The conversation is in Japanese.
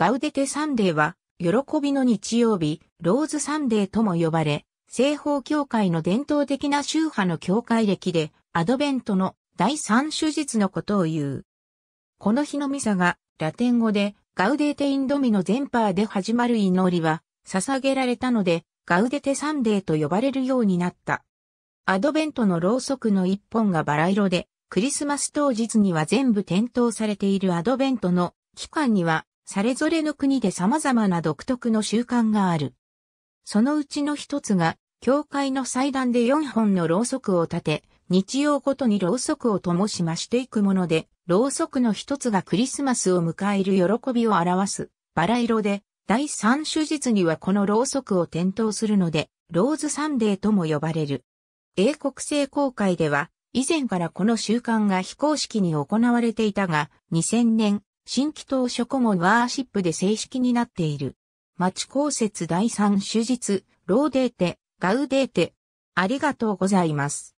ガウデテサンデーは、喜びの日曜日、ローズサンデーとも呼ばれ、西方教会の伝統的な宗派の教会歴で、アドベントの第三手術のことを言う。この日のミサが、ラテン語で、ガウデーテインドミの全パーで始まる祈りは、捧げられたので、ガウデテサンデーと呼ばれるようになった。アドベントのろうそくの一本がバラ色で、クリスマス当日には全部点灯されているアドベントの期間にはそれぞれの国で様々な独特の習慣がある。そのうちの一つが、教会の祭壇で4本のろうそくを立て、日曜ごとにろうそくを灯し増していくもので、ろうそくの一つがクリスマスを迎える喜びを表す、バラ色で、第三手術にはこのろうそくを点灯するので、ローズサンデーとも呼ばれる。英国製公会では、以前からこの習慣が非公式に行われていたが、2000年、新規当初顧問ワーシップで正式になっている。町公設第3手術、ローデーテ、ガウデーテ。ありがとうございます。